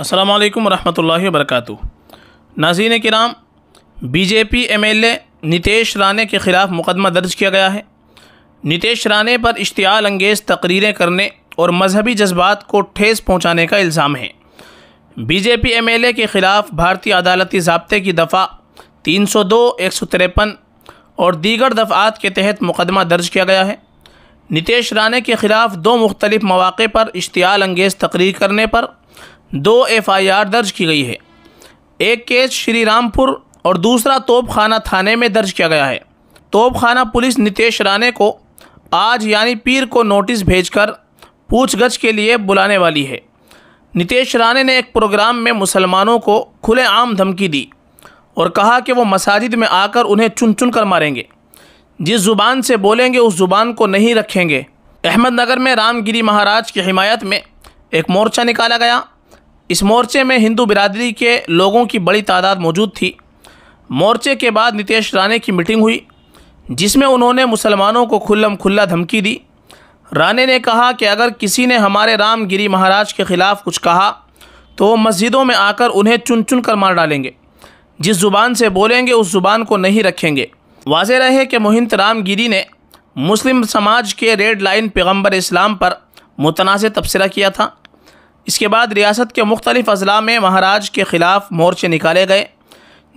असलकम वरहमल वर्क नाजीन कराम बीजेपी एमएलए नितेश राणे के ख़िलाफ़ मुकदमा दर्ज किया गया है नितेश राणे पर इश्तियाल अंगेज़ तकरीरें करने और मजहबी जज्बात को ठेस पहुँचाने का इल्ज़ाम है बीजेपी एमएलए के ख़िलाफ़ भारतीय अदालती जबते की दफ़ा तीन सौ दो एक सौ तिरपन और दीगर दफ़ात के तहत मुकदमा दर्ज किया गया है नितेश राणे के ख़िलाफ़ दो मुख्तलिफ़ मौाक़े पर इश्तियाल अंगेज़ तकरीर करने पर दो एफआईआर दर्ज की गई है एक केस श्री रामपुर और दूसरा तोपखाना थाने में दर्ज किया गया है तोपखाना पुलिस नितेश राणे को आज यानी पीर को नोटिस भेजकर पूछगछ के लिए बुलाने वाली है नितेश राणे ने एक प्रोग्राम में मुसलमानों को खुलेआम धमकी दी और कहा कि वो मसाजिद में आकर उन्हें चुन चुन कर मारेंगे जिस ज़ुबान से बोलेंगे उस ज़ुबान को नहीं रखेंगे अहमदनगर में रामगिरी महाराज की हिमायत में एक मोर्चा निकाला गया इस मोर्चे में हिंदू बिरादरी के लोगों की बड़ी तादाद मौजूद थी मोर्चे के बाद नितेश राणे की मीटिंग हुई जिसमें उन्होंने मुसलमानों को खुल्लम खुल्ला धमकी दी राणे ने कहा कि अगर किसी ने हमारे रामगिरी महाराज के ख़िलाफ़ कुछ कहा तो वो मस्जिदों में आकर उन्हें चुन चुन कर मार डालेंगे जिस ज़ुबान से बोलेंगे उस ज़ुबान को नहीं रखेंगे वाजे रहे कि मोहिंद रामगिरी ने मुस्लिम समाज के रेड लाइन पैगम्बर इस्लाम पर मुतनाज़ तबसरा किया था इसके बाद रियासत के मुख्तलिफ़ अजला में महाराज के ख़िलाफ़ मोर्चे निकाले गए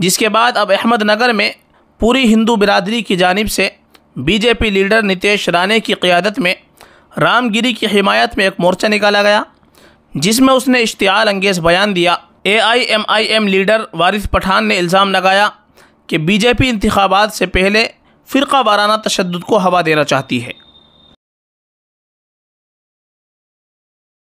जिसके बाद अब अहमदनगर में पूरी हिंदू बिरादरी की जानब से बीजेपी लीडर नितेश राणे की क़्यादत में रामगिरी की हिमायत में एक मोर्चा निकाला गया जिसमें उसने इश्तियाल अंगेज़ बयान दिया A I M I M leader Waris Pathan ने इल्ज़ाम लगाया कि बीजेपी इंतबात से पहले फ़िरका वाराना तशद को हवा देना चाहती है